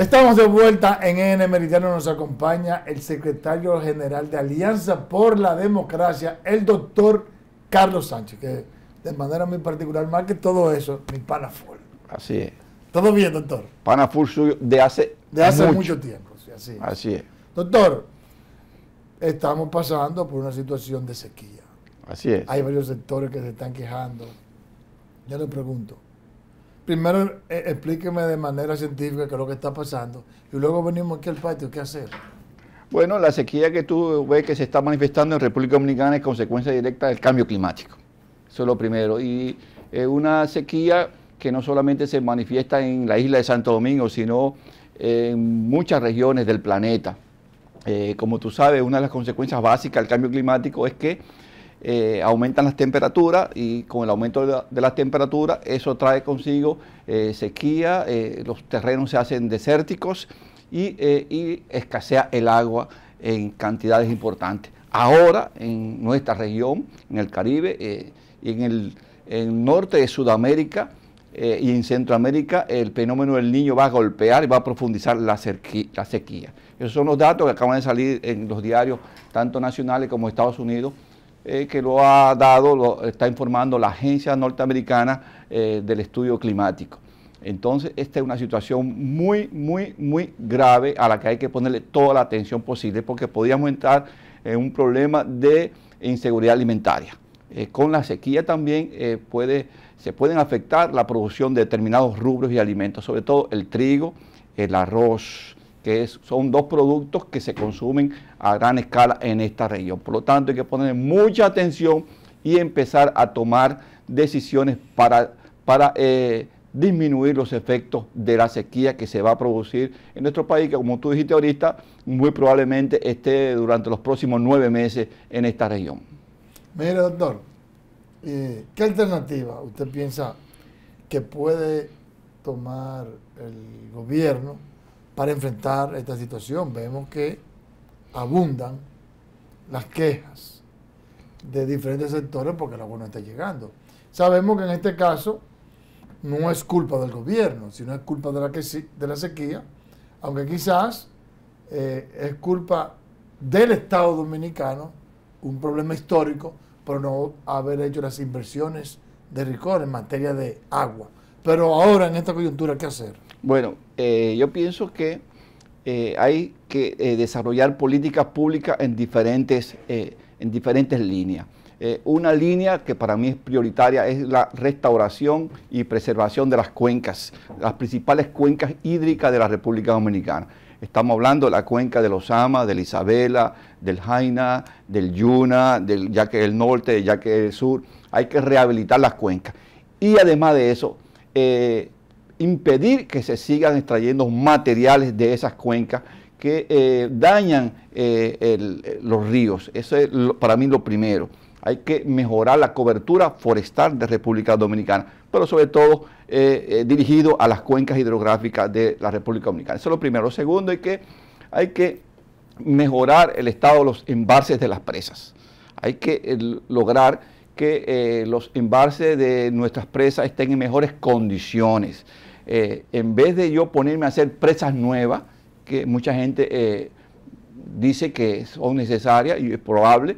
Estamos de vuelta en N Meridiano. Nos acompaña el secretario general de Alianza por la Democracia, el doctor Carlos Sánchez, que de manera muy particular, más que todo eso, mi full. Así es. ¿Todo bien, doctor? Panafol suyo de hace, de hace mucho, tiempo. Sí, así, es. así es. Doctor, estamos pasando por una situación de sequía. Así es. Hay varios sectores que se están quejando. Yo le pregunto, primero eh, explíqueme de manera científica qué es lo que está pasando y luego venimos aquí al patio, ¿qué hacer? Bueno, la sequía que tú ves que se está manifestando en República Dominicana es consecuencia directa del cambio climático. Eso es lo primero. Y es una sequía que no solamente se manifiesta en la isla de Santo Domingo, sino en muchas regiones del planeta. Eh, como tú sabes, una de las consecuencias básicas del cambio climático es que eh, aumentan las temperaturas y con el aumento de, las temperaturas eso trae consigo eh, sequía, eh, los terrenos se hacen desérticos y, escasea el agua en cantidades importantes. Ahora en nuestra región, en el Caribe y en el, norte de Sudamérica y en Centroamérica, el fenómeno del niño va a golpear y va a profundizar la, la sequía. Esos son los datos que acaban de salir en los diarios, tanto nacionales como Estados Unidos, eh, que lo ha dado, lo está informando la Agencia Norteamericana eh, del Estudio Climático. Entonces, esta es una situación muy, muy, muy grave a la que hay que ponerle toda la atención posible porque podríamos entrar en un problema de inseguridad alimentaria. Eh, con la sequía también se puede, se pueden afectar la producción de determinados rubros y alimentos, sobre todo el trigo, el arroz, que son dos productos que se consumen a gran escala en esta región. Por lo tanto, hay que poner mucha atención y empezar a tomar decisiones para, para eh, disminuir los efectos de la sequía que se va a producir en nuestro país, que como tú dijiste ahorita, muy probablemente esté durante los próximos nueve meses en esta región. Mire, doctor, eh, ¿qué alternativa usted piensa que puede tomar el gobierno? para enfrentar esta situación. Vemos que abundan las quejas de diferentes sectores porque el agua no está llegando. Sabemos que en este caso no es culpa del gobierno, sino es culpa de la, sequía, aunque quizás eh, es culpa del Estado dominicano, un problema histórico, por no haber hecho las inversiones de ricor en materia de agua. Pero ahora, en esta coyuntura, ¿qué hacer? Bueno, eh, yo pienso que eh, hay que eh, desarrollar políticas públicas en diferentes, en diferentes líneas. una línea que para mí es prioritaria es la restauración y preservación de las cuencas, las principales cuencas hídricas de la República Dominicana. Estamos hablando de la cuenca de los Amas, del Isabela, del Jaina, del Yuna, del que el Norte, ya que el Sur. Hay que rehabilitar las cuencas. Y además de eso, impedir que se sigan extrayendo materiales de esas cuencas que eh, dañan eh, eh, los ríos. Eso es para mí lo primero. Hay que mejorar la cobertura forestal de República Dominicana, pero sobre todo dirigido a las cuencas hidrográficas de la República Dominicana. Eso es lo primero. Lo segundo es que hay que mejorar el estado de los embalses de las presas. Hay que lograr que los embalses de nuestras presas estén en mejores condiciones. Eh, en vez de yo ponerme a hacer presas nuevas, que mucha gente eh, dice que son necesarias y es probable,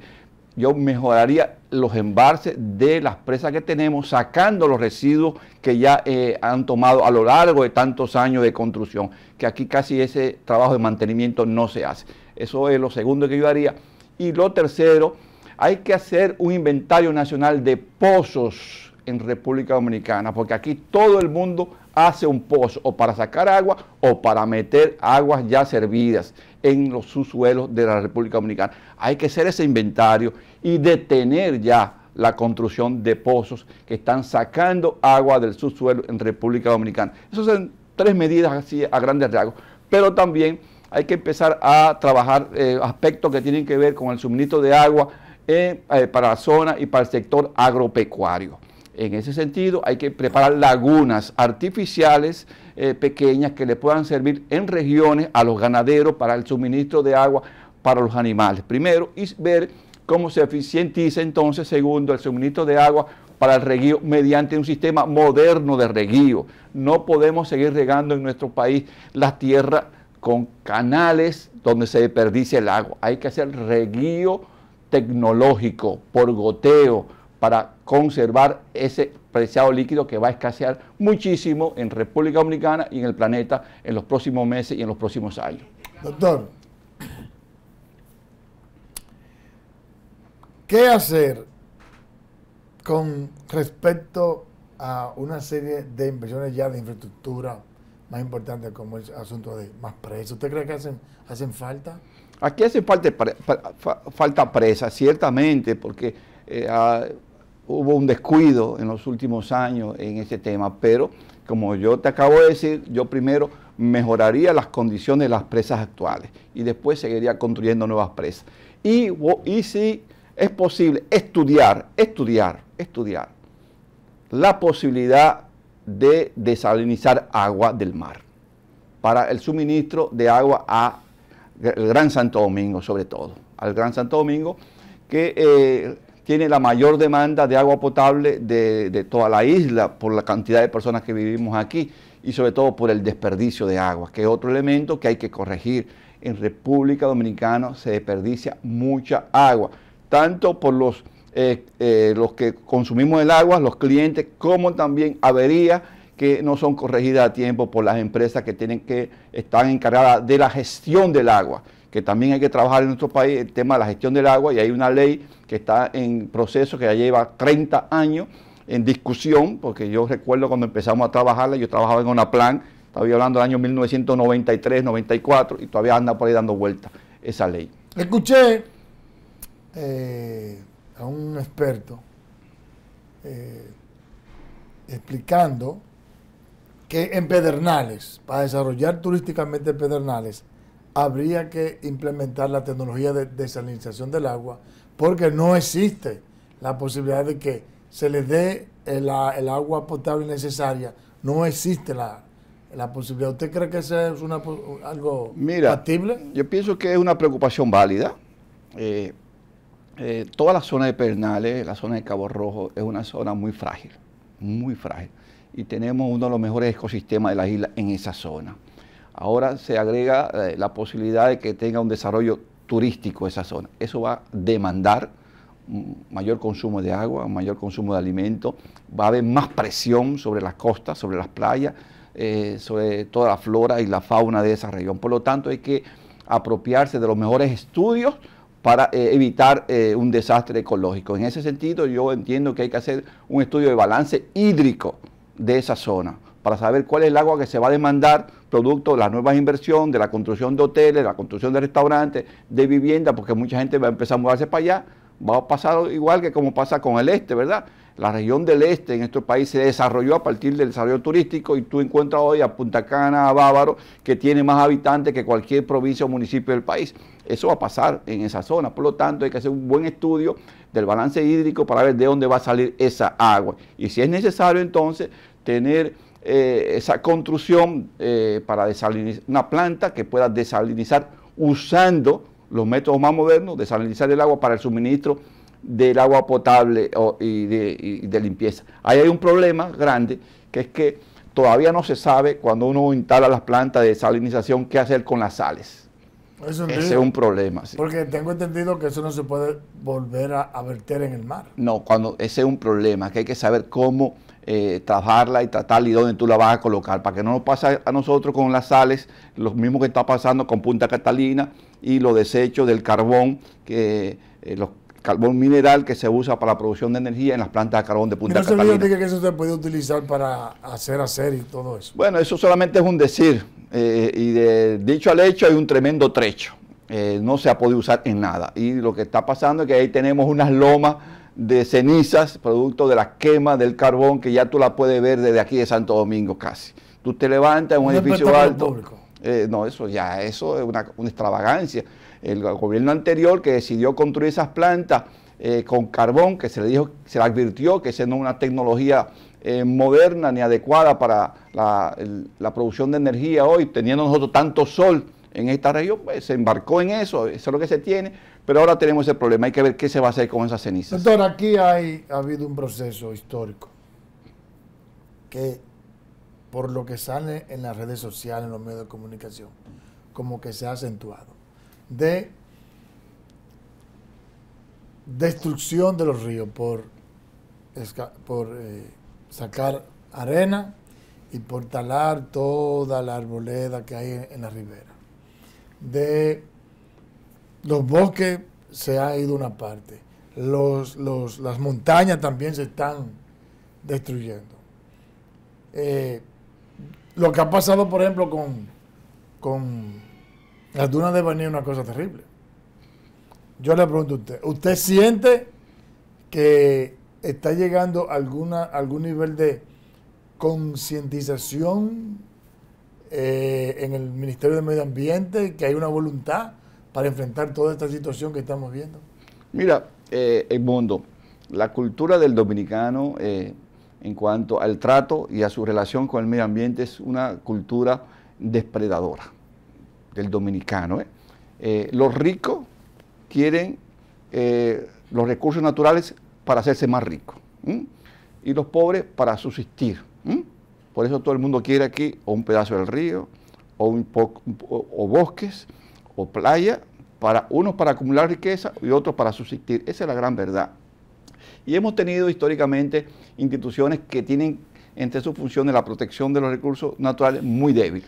yo mejoraría los embalses de las presas que tenemos, sacando los residuos que ya eh, han tomado a lo largo de tantos años de construcción, que aquí casi ese trabajo de mantenimiento no se hace. Eso es lo segundo que yo haría. Y lo tercero, hay que hacer un inventario nacional de pozos en República Dominicana, porque aquí todo el mundo hace un pozo o para sacar agua o para meter aguas ya servidas en los subsuelos de la República Dominicana. Hay que hacer ese inventario y detener ya la construcción de pozos que están sacando agua del subsuelo en República Dominicana. Esas son tres medidas así a grandes rasgos, pero también hay que empezar a trabajar eh, aspectos que tienen que ver con el suministro de agua eh, eh, para la zona y para el sector agropecuario. En ese sentido, hay que preparar lagunas artificiales eh, pequeñas que le puedan servir en regiones a los ganaderos para el suministro de agua para los animales. Primero, y ver cómo se eficientiza entonces, segundo, el suministro de agua para el reguío mediante un sistema moderno de reguío. No podemos seguir regando en nuestro país las tierras con canales donde se desperdicia el agua. Hay que hacer reguío tecnológico por goteo para conservar ese preciado líquido que va a escasear muchísimo en República Dominicana y en el planeta en los próximos meses y en los próximos años. Doctor, ¿qué hacer con respecto a una serie de inversiones ya de infraestructura más importantes como el asunto de más presos? ¿Usted cree que hacen, hacen falta? Aquí hace falta, falta presa, ciertamente, porque... Eh, ah, hubo un descuido en los últimos años en ese tema, pero como yo te acabo de decir, yo primero mejoraría las condiciones de las presas actuales y después seguiría construyendo nuevas presas. Y, y si es posible, estudiar, estudiar, estudiar la posibilidad de desalinizar agua del mar para el suministro de agua al Gran Santo Domingo, sobre todo, al Gran Santo Domingo, que... Eh, tiene la mayor demanda de agua potable de, toda la isla por la cantidad de personas que vivimos aquí y sobre todo por el desperdicio de agua, que es otro elemento que hay que corregir. En República Dominicana se desperdicia mucha agua, tanto por los, eh, eh, los que consumimos el agua, los clientes, como también averías que no son corregidas a tiempo por las empresas que, tienen que están encargadas de la gestión del agua que también hay que trabajar en nuestro país el tema de la gestión del agua y hay una ley que está en proceso que ya lleva 30 años en discusión, porque yo recuerdo cuando empezamos a trabajarla, yo trabajaba en una plan, estaba hablando del año 1993, 94 y todavía anda por ahí dando vueltas esa ley. Escuché eh, a un experto eh, explicando que en Pedernales, para desarrollar turísticamente Pedernales, habría que implementar la tecnología de desalinización del agua porque no existe la posibilidad de que se les dé el, agua potable necesaria. No existe la, posibilidad. ¿Usted cree que eso es algo factible? Yo pienso que es una preocupación válida. Eh, eh, toda la zona de Pernales, la zona de Cabo Rojo, es una zona muy frágil, muy frágil. Y tenemos uno de los mejores ecosistemas de la isla en esa zona ahora se agrega eh, la posibilidad de que tenga un desarrollo turístico esa zona. Eso va a demandar mayor consumo de agua, mayor consumo de alimentos, va a haber más presión sobre las costas, sobre las playas, eh, sobre toda la flora y la fauna de esa región. Por lo tanto, hay que apropiarse de los mejores estudios para eh, evitar un desastre ecológico. En ese sentido, yo entiendo que hay que hacer un estudio de balance hídrico de esa zona para saber cuál es el agua que se va a demandar producto de la nueva inversión, de la construcción de hoteles, la construcción de restaurantes, de viviendas, porque mucha gente va a empezar a mudarse para allá, va a pasar igual que como pasa con el este, ¿verdad? La región del este en estos países se desarrolló a partir del desarrollo turístico y tú encuentras hoy a Punta Cana, a Bávaro, que tiene más habitantes que cualquier provincia o municipio del país. Eso va a pasar en esa zona, por lo tanto hay que hacer un buen estudio del balance hídrico para ver de dónde va a salir esa agua. Y si es necesario entonces tener eh, esa construcción eh, para desalinizar una planta que pueda desalinizar usando los métodos más modernos, desalinizar el agua para el suministro del agua potable y, de, limpieza. Ahí hay un problema grande que es que todavía no se sabe cuando uno instala las plantas de desalinización qué hacer con las sales. Ese es un problema. Porque tengo entendido que eso no se puede volver a, verter en el mar. No, cuando ese es un problema, que hay que saber cómo eh, trabajarla y tratarla y dónde tú la vas a colocar, para que no nos pase a nosotros con las sales, lo mismo que está pasando con Punta Catalina y los desechos del carbón, que eh, los carbón mineral que se usa para la producción de energía en las plantas de carbón de Punta Catalina. ¿No se que eso se puede utilizar para hacer hacer y todo eso? Bueno, eso solamente es un decir. Eh, y de dicho al hecho hay un tremendo trecho. Eh, no se ha podido usar en nada. Y lo que está pasando es que ahí tenemos unas lomas de cenizas, producto de la quema del carbón, que ya tú la puedes ver desde aquí de Santo Domingo casi. Tú te levantas en un, edificio alto. Eh, no, eso ya, eso es una, extravagancia. El gobierno anterior que decidió construir esas plantas con carbón, que se le dijo, se le advirtió que esa no es una tecnología eh, moderna ni adecuada para la, producción de energía hoy, teniendo nosotros tanto sol en esta región, pues, se embarcó en eso, eso es lo que se tiene, pero ahora tenemos ese problema, hay que ver qué se va a hacer con esas cenizas. Doctor, aquí hay, ha habido un proceso histórico que por lo que sale en las redes sociales, en los medios de comunicación, como que se ha acentuado, de destrucción de los ríos por, por eh, sacar arena y portalar toda la arboleda que hay en la ribera. De los bosques se ha ido una parte, las montañas también se están destruyendo. Eh, lo que ha pasado, por ejemplo, con, con las dunas de Baní es una cosa terrible. Yo le pregunto a usted, ¿usted siente que está llegando alguna, algún nivel de concientización eh, en el Ministerio de Medio Ambiente, que hay una voluntad para enfrentar toda esta situación que estamos viendo? Mira, eh, Edmundo, la cultura del dominicano eh, en cuanto al trato y a su relación con el medio ambiente es una cultura despredadora del dominicano. ¿eh? los ricos quieren los recursos naturales para hacerse más rico y los pobres para subsistir. Por eso todo el mundo quiere aquí o un pedazo del río o, un o, bosques o playa, para, unos para acumular riqueza y otros para subsistir. Esa es la gran verdad. Y hemos tenido históricamente instituciones que tienen entre sus funciones la protección de los recursos naturales muy débil,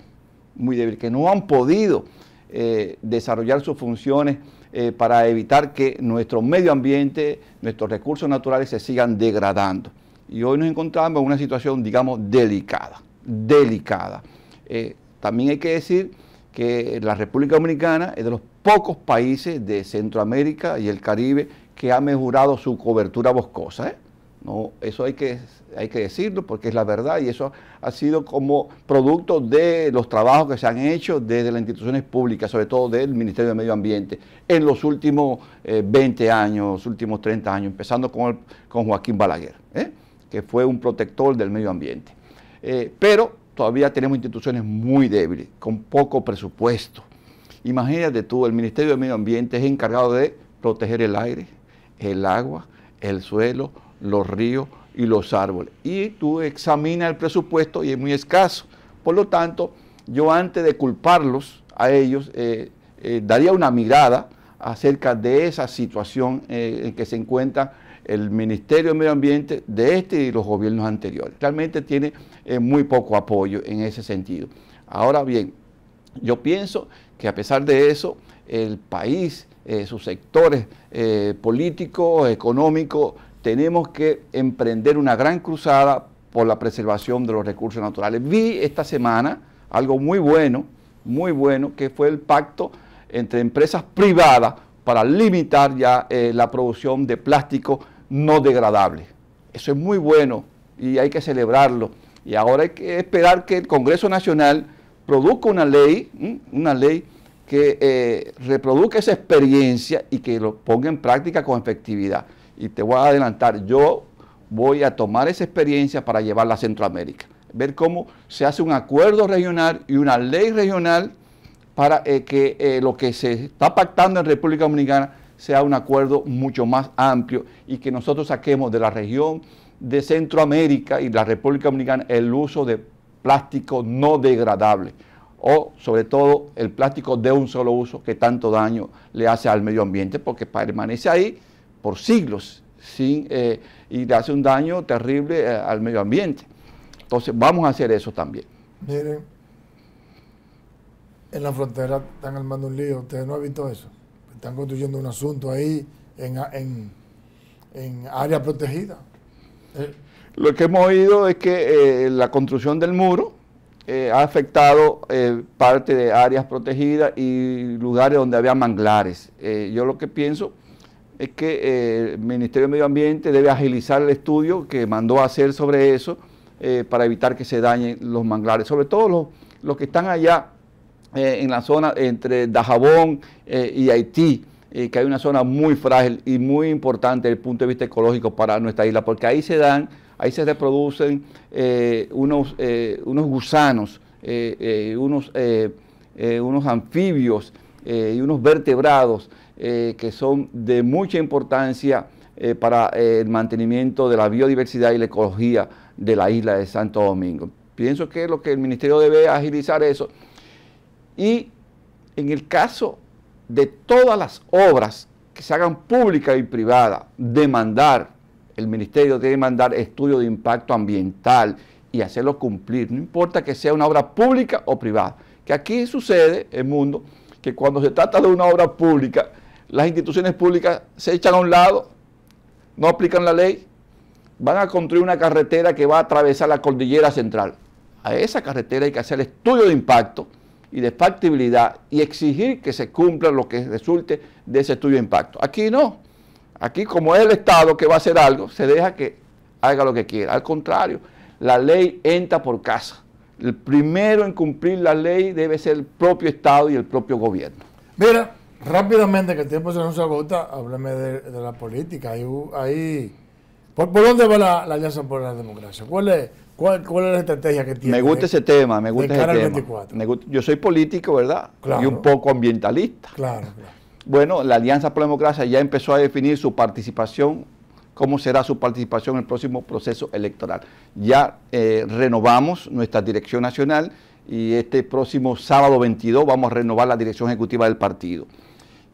muy débil, que no han podido eh, desarrollar sus funciones eh, para evitar que nuestro medio ambiente, nuestros recursos naturales se sigan degradando. Y hoy nos encontramos en una situación, digamos, delicada, delicada. Eh, también hay que decir que la República Dominicana es de los pocos países de Centroamérica y el Caribe que ha mejorado su cobertura boscosa. ¿eh? No, eso hay que, hay que decirlo porque es la verdad y eso ha sido como producto de los trabajos que se han hecho desde las instituciones públicas, sobre todo del Ministerio de Medio Ambiente, en los últimos 20 eh, años, los últimos 30 años, empezando con, Joaquín Balaguer, ¿eh? que fue un protector del medio ambiente. Eh, pero todavía tenemos instituciones muy débiles, con poco presupuesto. Imagínate tú, el Ministerio de Medio Ambiente es encargado de proteger el aire, el agua, el suelo, los ríos y los árboles. Y tú examinas el presupuesto y es muy escaso. Por lo tanto, yo antes de culparlos a ellos, eh, eh, daría una mirada acerca de esa situación eh, en que se encuentra el Ministerio de Medio Ambiente de este y los gobiernos anteriores. Realmente tiene muy poco apoyo en ese sentido. Ahora bien, yo pienso que a pesar de eso, el país, sus sectores políticos, económicos, tenemos que emprender una gran cruzada por la preservación de los recursos naturales. Vi esta semana algo muy bueno, muy bueno, que fue el pacto entre empresas privadas para limitar ya eh, la producción de plástico no degradable. Eso es muy bueno y hay que celebrarlo. Y ahora hay que esperar que el Congreso Nacional produzca una ley, una ley que eh, reproduzca esa experiencia y que lo ponga en práctica con efectividad y te voy a adelantar, yo voy a tomar esa experiencia para llevarla a Centroamérica. Ver cómo se hace un acuerdo regional y una ley regional para eh, que eh, lo que se está pactando en República Dominicana sea un acuerdo mucho más amplio y que nosotros saquemos de la región de Centroamérica y la República Dominicana el uso de plástico no degradable o sobre todo el plástico de un solo uso que tanto daño le hace al medio ambiente porque permanece ahí por siglos sin, eh, y hace un daño terrible eh, al medio ambiente. Entonces vamos a hacer eso también. Miren, en la frontera están armando un lío, ustedes no han visto eso. Están construyendo un asunto ahí en, en, en área protegida. Eh, lo que hemos oído es que la construcción del muro ha afectado parte de áreas protegidas y lugares donde había manglares. yo lo que pienso es que el eh, Ministerio de Medio Ambiente debe agilizar el estudio que mandó a hacer sobre eso eh, para evitar que se dañen los manglares, sobre todo los, los que están allá eh, en la zona entre Dajabón y Haití, que hay una zona muy frágil y muy importante desde el punto de vista ecológico para nuestra isla, porque ahí se dan, ahí se reproducen unos, unos gusanos, unos, unos anfibios y unos vertebrados eh, que son de mucha importancia eh, para eh, el mantenimiento de la biodiversidad y la ecología de la isla de Santo Domingo. Pienso que es lo que el ministerio debe agilizar eso. Y en el caso de todas las obras que se hagan públicas y privadas, demandar, el ministerio debe mandar estudio de impacto ambiental y hacerlo cumplir, no importa que sea una obra pública o privada. Que aquí sucede, el mundo, que cuando se trata de una obra pública, las instituciones públicas se echan a un lado, no aplican la ley, van a construir una carretera que va a atravesar la cordillera central. A esa carretera hay que hacer estudio de impacto y de factibilidad y exigir que se cumpla lo que resulte de ese estudio de impacto. Aquí no. Aquí como es el Estado que va a hacer algo, se deja que haga lo que quiera. Al contrario, la ley entra por casa. El primero en cumplir la ley debe ser el propio Estado y el propio gobierno. Mira, Rápidamente, que el tiempo se nos agota, hábleme de, la política. ¿por, dónde va la, Alianza por la Democracia? ¿Cuál es, cuál, es la estrategia que tiene? Me gusta ese tema, me gusta ese tema. yo soy político, ¿verdad? Claro. Y un poco ambientalista. Claro, Bueno, la Alianza por la Democracia ya empezó a definir su participación, cómo será su participación en el próximo proceso electoral. Ya eh, renovamos nuestra dirección nacional y este próximo sábado 22 vamos a renovar la dirección ejecutiva del partido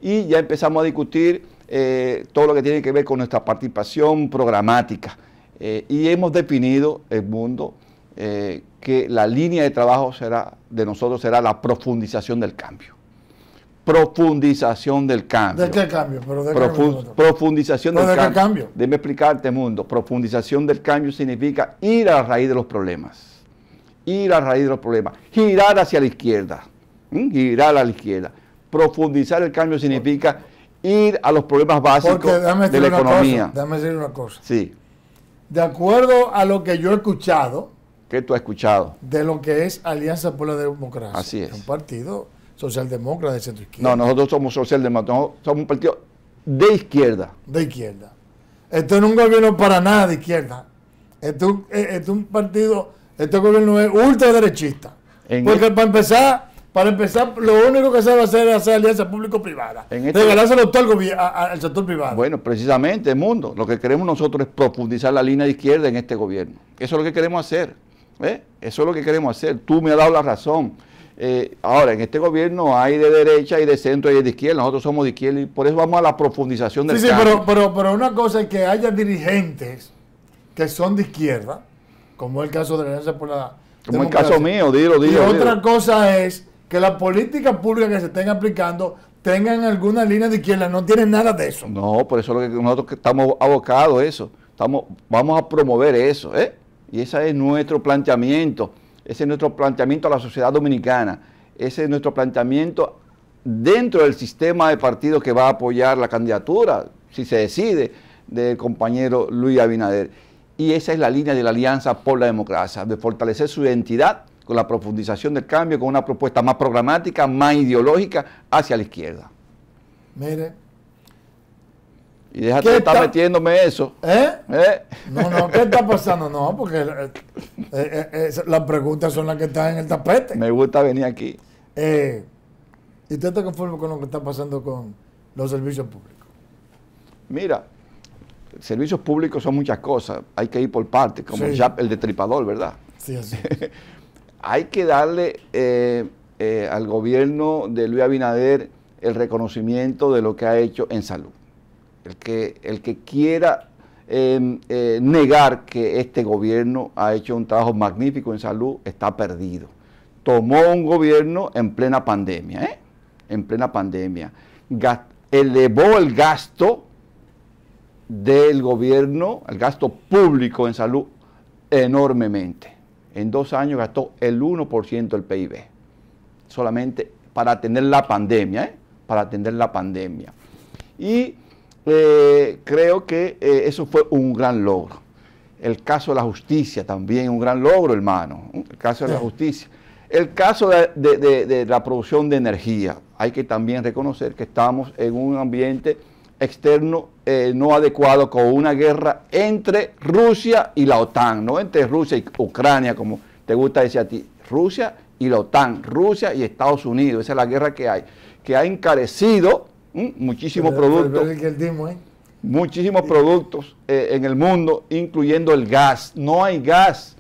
y ya empezamos a discutir eh, todo lo que tiene que ver con nuestra participación programática. Eh, y hemos definido, el mundo eh, que la línea de trabajo será, de nosotros será la profundización del cambio. Profundización del cambio. ¿De qué cambio? Pero de cambio profundización de cambio. cambio. explicarte, este mundo. Profundización del cambio significa ir a la raíz de los problemas. Ir a la raíz de los problemas. Girar hacia la izquierda. ¿Mm? Girar a la izquierda profundizar el cambio significa ir a los problemas básicos de la economía. déjame decir una cosa. Sí. De acuerdo a lo que yo he escuchado. ¿Qué tú has escuchado? De lo que es Alianza por la Democracia. Así es. Un partido socialdemócrata de centro izquierda. No, nosotros somos socialdemócratas, somos un partido de izquierda. De izquierda. Esto es un gobierno para nada de izquierda. Esto, es un eh, partido, este gobierno es ultraderechista. Porque para empezar, para empezar, lo único que se va a hacer es hacer alianza público-privada. Este Regalárselo todo al sector privado. Bueno, precisamente, mundo, lo que queremos nosotros es profundizar la línea de izquierda en este gobierno. Eso es lo que queremos hacer. ¿eh? Eso es lo que queremos hacer. Tú me has dado la razón. Eh, ahora, en este gobierno hay de derecha y de centro y de izquierda. Nosotros somos de izquierda y por eso vamos a la profundización del Sí, sí, pero, pero, una cosa es que haya dirigentes que son de izquierda, como el caso de la Alianza por la. Como el caso mío, dilo, dilo. Y otra cosa es que la política pública que se estén aplicando tengan alguna línea de izquierda. No tiene nada de eso. No, por eso lo que nosotros estamos abocados a eso. Estamos, vamos a promover eso. ¿eh? Y ese es nuestro planteamiento. Ese es nuestro planteamiento a la sociedad dominicana. Ese es nuestro planteamiento dentro del sistema de partidos que va a apoyar la candidatura, si se decide, del compañero Luis Abinader. Y esa es la línea de la Alianza por la Democracia, de fortalecer su identidad con la profundización del cambio, con una propuesta más programática, más ideológica hacia la izquierda. Mire. Y déjate de estar metiéndome eso. ¿Eh? ¿Eh? No, no, ¿qué está pasando? No, porque eh, eh, las preguntas son las que están en el tapete. Me gusta venir aquí. ¿Y usted está conforme con lo que está pasando con los servicios públicos? Mira, servicios públicos son muchas cosas. Hay que ir por partes, como el, de tripador ¿verdad? Sí, así. hay que darle eh, eh, al gobierno de Luis Abinader el reconocimiento de lo que ha hecho en salud. El que, el que quiera em, eh, negar que este gobierno ha hecho un trabajo magnífico en salud está perdido. Tomó un gobierno en plena pandemia, en plena pandemia. elevó el gasto del gobierno, el gasto público en salud enormemente en dos años gastó el 1% del PIB, solamente para atender la pandemia, ¿eh? para atender la pandemia. Y eh, creo que eh, eso fue un gran logro. El caso de la justicia también, un gran logro, hermano. El caso de la justicia. El caso de la producción de energía. Hay que también reconocer que estamos en un ambiente externo eh, no adecuado con una guerra entre Rusia y la OTAN, no entre Rusia y Ucrania, como te gusta decir a ti, Rusia y la OTAN, Rusia y Estados Unidos, esa es la guerra que hay, que ha encarecido muchísimos productos. Muchísimos productos en el mundo, incluyendo el gas. No hay gas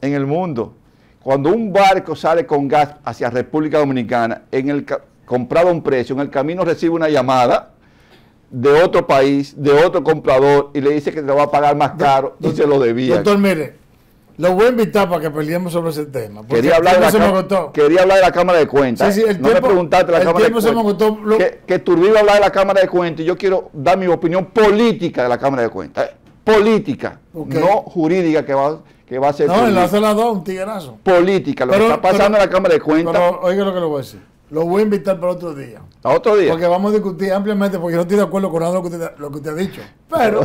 en el mundo. Cuando un barco sale con gas hacia República Dominicana, en el comprado a un precio, en el camino recibe una llamada de otro país, de otro comprador, y le dice que te lo va a pagar más caro y se lo debía. Doctor, mire, lo voy a invitar para que peleemos sobre ese tema. Quería hablar, de la quería hablar de la Cámara de Cuentas. no me preguntaste la Cámara de Cuentas. Se me Que, que a hablar de la Cámara de Cuentas y yo quiero dar mi opinión política de la Cámara de Cuentas. Política, no jurídica que va, que va a ser. No, en la dos, un tiguerazo. Política, lo que está pasando en la Cámara de Cuentas. Pero oiga lo que le voy a decir. Lo voy a invitar para otro día. ¿A otro día? Porque vamos a discutir ampliamente, porque yo no estoy de acuerdo con nada lo que usted, lo que usted ha dicho. Pero.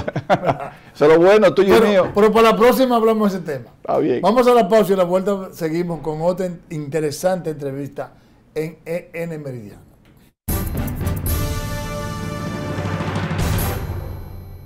Eso bueno, tuyo pero, y mío. Pero para la próxima hablamos de ese tema. Está bien. Vamos a la pausa y a la vuelta seguimos con otra interesante entrevista en EN Meridiano.